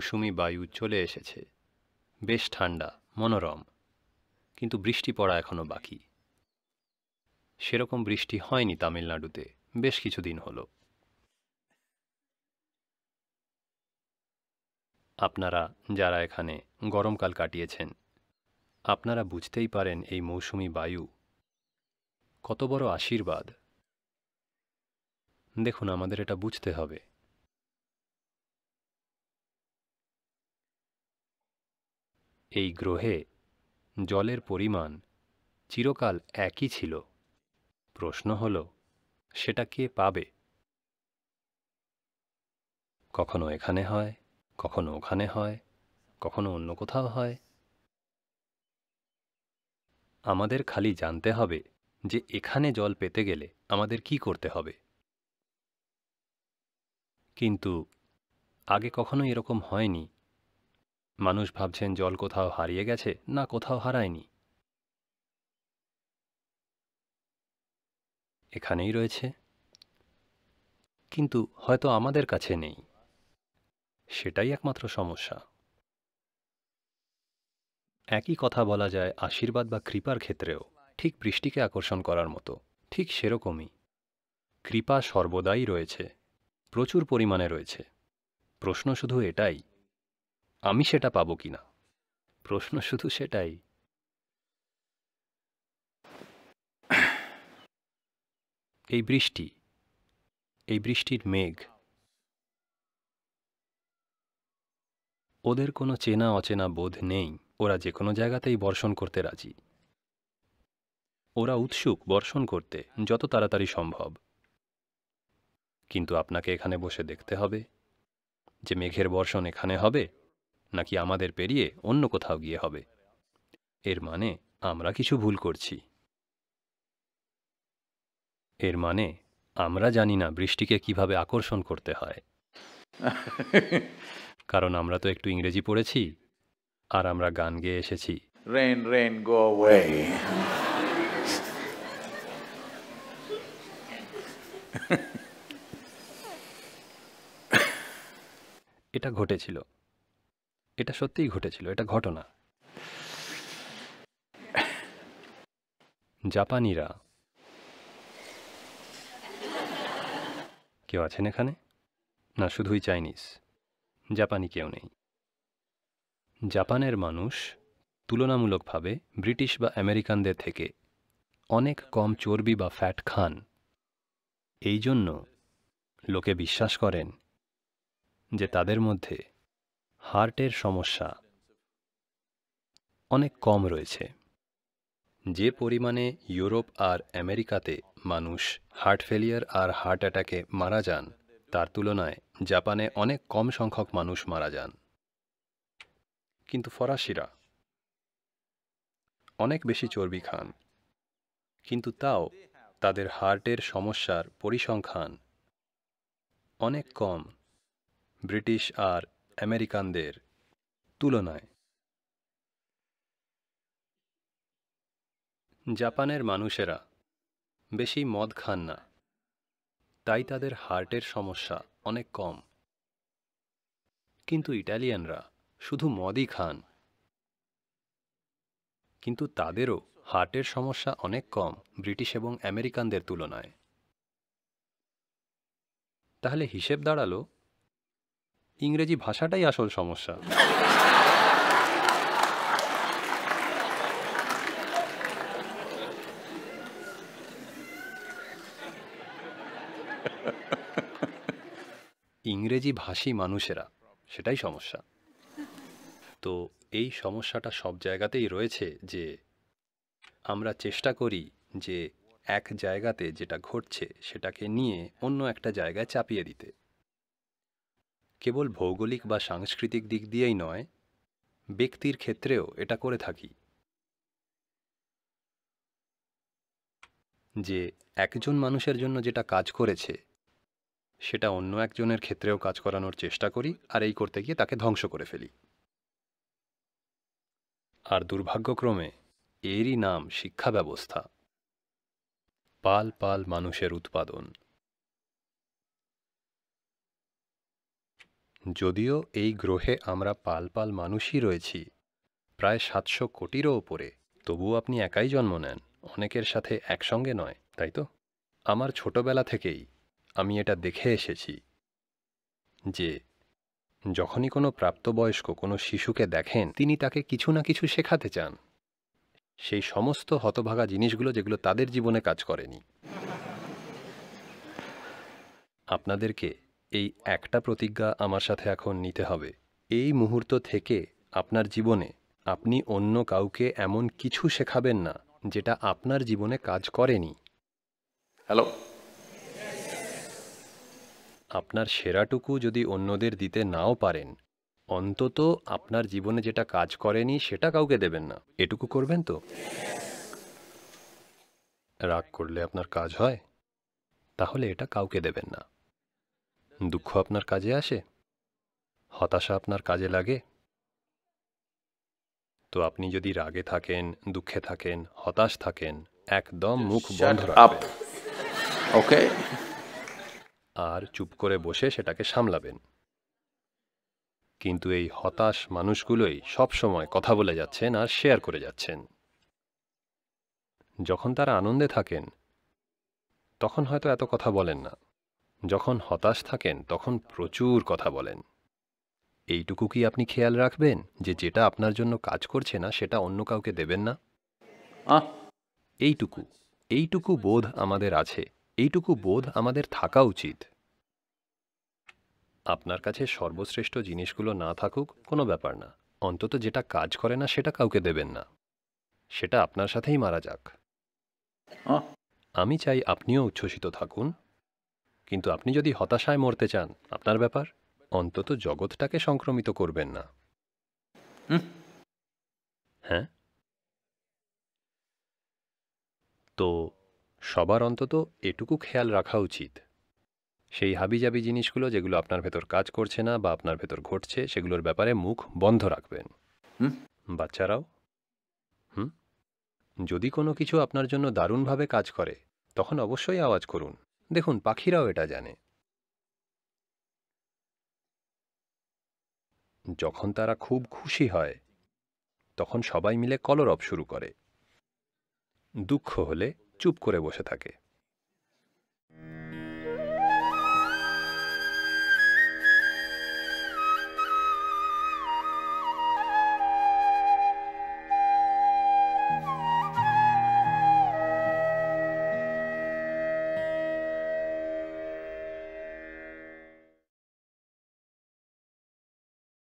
মৌসুমি বায়ু চলে এসেছে বেশ ঠান্ডা মনোরম কিন্তু বৃষ্টি পড়া এখনও বাকি সেরকম বৃষ্টি হয়নি তামিলনাড়ুতে বেশ কিছুদিন হল আপনারা যারা এখানে গরমকাল কাটিয়েছেন আপনারা বুঝতেই পারেন এই মৌসুমি বায়ু কত বড় আশীর্বাদ দেখুন আমাদের এটা বুঝতে হবে এই গ্রহে জলের পরিমাণ চিরকাল একই ছিল প্রশ্ন হল সেটা কে পাবে কখনো এখানে হয় কখনো ওখানে হয় কখনো অন্য কোথাও হয় আমাদের খালি জানতে হবে যে এখানে জল পেতে গেলে আমাদের কি করতে হবে কিন্তু আগে কখনো এরকম হয়নি মানুষ ভাবছেন জল কোথাও হারিয়ে গেছে না কোথাও হারায়নি এখানেই রয়েছে কিন্তু হয়তো আমাদের কাছে নেই সেটাই একমাত্র সমস্যা একই কথা বলা যায় আশীর্বাদ বা কৃপার ক্ষেত্রেও ঠিক বৃষ্টিকে আকর্ষণ করার মতো ঠিক সেরকমই কৃপা সর্বদাই রয়েছে প্রচুর পরিমাণে রয়েছে প্রশ্ন শুধু এটাই আমি সেটা পাবো কি না প্রশ্ন শুধু সেটাই এই বৃষ্টি এই বৃষ্টির মেঘ ওদের কোনো চেনা অচেনা বোধ নেই ওরা যে কোনো জায়গাতেই বর্ষণ করতে রাজি ওরা উৎসুক বর্ষণ করতে যত তাড়াতাড়ি সম্ভব কিন্তু আপনাকে এখানে বসে দেখতে হবে যে মেঘের বর্ষণ এখানে হবে নাকি আমাদের পেরিয়ে অন্য কোথাও গিয়ে হবে এর মানে আমরা কিছু ভুল করছি এর মানে আমরা জানি না বৃষ্টিকে কিভাবে আকর্ষণ করতে হয় কারণ আমরা তো একটু ইংরেজি পড়েছি আর আমরা গান গেয়ে এসেছি রেন রেন গো এটা ঘটেছিল এটা সত্যিই ঘটেছিল এটা ঘটনা জাপানিরা কেউ আছেন এখানে না শুধুই চাইনিজ জাপানি কেউ নেই জাপানের মানুষ তুলনামূলকভাবে ব্রিটিশ বা আমেরিকানদের থেকে অনেক কম চর্বি বা ফ্যাট খান এই জন্য লোকে বিশ্বাস করেন যে তাদের মধ্যে হার্টের সমস্যা অনেক কম রয়েছে যে পরিমাণে ইউরোপ আর আমেরিকাতে মানুষ হার্ট ফেলিয়ার আর হার্ট অ্যাটাকে মারা যান তার তুলনায় জাপানে অনেক কম সংখ্যক মানুষ মারা যান কিন্তু ফরাসিরা অনেক বেশি চর্বি খান কিন্তু তাও তাদের হার্টের সমস্যার পরিসংখ্যান অনেক কম ব্রিটিশ আর আমেরিকানদের তুলনায় জাপানের মানুষেরা বেশি মদ খান না তাই তাদের হার্টের সমস্যা অনেক কম কিন্তু ইটালিয়ানরা শুধু মদই খান কিন্তু তাদেরও হার্টের সমস্যা অনেক কম ব্রিটিশ এবং আমেরিকানদের তুলনায় তাহলে হিসেব দাঁড়ালো ইংরেজি ভাষাটাই আসল সমস্যা ইংরেজি ভাষী মানুষেরা সেটাই সমস্যা তো এই সমস্যাটা সব জায়গাতেই রয়েছে যে আমরা চেষ্টা করি যে এক জায়গাতে যেটা ঘটছে সেটাকে নিয়ে অন্য একটা জায়গায় চাপিয়ে দিতে কেবল ভৌগোলিক বা সাংস্কৃতিক দিক দিয়েই নয় ব্যক্তির ক্ষেত্রেও এটা করে থাকি যে একজন মানুষের জন্য যেটা কাজ করেছে সেটা অন্য একজনের ক্ষেত্রেও কাজ করানোর চেষ্টা করি আর এই করতে গিয়ে তাকে ধ্বংস করে ফেলি আর দুর্ভাগ্যক্রমে এরই নাম শিক্ষা ব্যবস্থা পাল পাল মানুষের উৎপাদন যদিও এই গ্রহে আমরা পাল পাল মানুষই রয়েছি প্রায় সাতশো কোটিরও ওপরে তবুও আপনি একাই জন্ম নেন অনেকের সাথে একসঙ্গে নয় তাই তো আমার ছোটবেলা থেকেই আমি এটা দেখে এসেছি যে যখনই কোনো প্রাপ্তবয়স্ক কোনো শিশুকে দেখেন তিনি তাকে কিছু না কিছু শেখাতে চান সেই সমস্ত হতভাগা জিনিসগুলো যেগুলো তাদের জীবনে কাজ করেনি আপনাদেরকে এই একটা প্রতিজ্ঞা আমার সাথে এখন নিতে হবে এই মুহূর্ত থেকে আপনার জীবনে আপনি অন্য কাউকে এমন কিছু শেখাবেন না যেটা আপনার জীবনে কাজ করেনি হ্যালো আপনার সেরাটুকু যদি অন্যদের দিতে নাও পারেন অন্তত আপনার জীবনে যেটা কাজ করেনি সেটা কাউকে দেবেন না এটুকু করবেন তো রাগ করলে আপনার কাজ হয় তাহলে এটা কাউকে দেবেন না দুঃখ আপনার কাজে আসে হতাশা আপনার কাজে লাগে তো আপনি যদি রাগে থাকেন দুঃখে থাকেন হতাশ থাকেন একদম মুখ বন্ধ ওকে আর চুপ করে বসে সেটাকে সামলাবেন কিন্তু এই হতাশ মানুষগুলোই সব সময় কথা বলে যাচ্ছেন আর শেয়ার করে যাচ্ছেন যখন তারা আনন্দে থাকেন তখন হয়তো এত কথা বলেন না যখন হতাশ থাকেন তখন প্রচুর কথা বলেন এইটুকু কি আপনি খেয়াল রাখবেন যে যেটা আপনার জন্য কাজ করছে না সেটা অন্য কাউকে দেবেন না আহ এইটুকু এইটুকু বোধ আমাদের আছে এইটুকু বোধ আমাদের থাকা উচিত আপনার কাছে সর্বশ্রেষ্ঠ জিনিসগুলো না থাকুক কোনো ব্যাপার না অন্তত যেটা কাজ করে না সেটা কাউকে দেবেন না সেটা আপনার সাথেই মারা যাক আমি চাই আপনিও উচ্ছ্বসিত থাকুন কিন্তু আপনি যদি হতাশায় মরতে চান আপনার ব্যাপার অন্তত জগৎটাকে সংক্রমিত করবেন না হ্যাঁ তো সবার অন্তত এটুকু খেয়াল রাখা উচিত সেই হাবিজাবি জিনিসগুলো যেগুলো আপনার ভেতর কাজ করছে না বা আপনার ভেতর ঘটছে সেগুলোর ব্যাপারে মুখ বন্ধ রাখবেন বাচ্চারাও হুম যদি কোনো কিছু আপনার জন্য দারুণভাবে কাজ করে তখন অবশ্যই আওয়াজ করুন দেখুন পাখিরাও এটা জানে যখন তারা খুব খুশি হয় তখন সবাই মিলে কলরব শুরু করে দুঃখ হলে চুপ করে বসে থাকে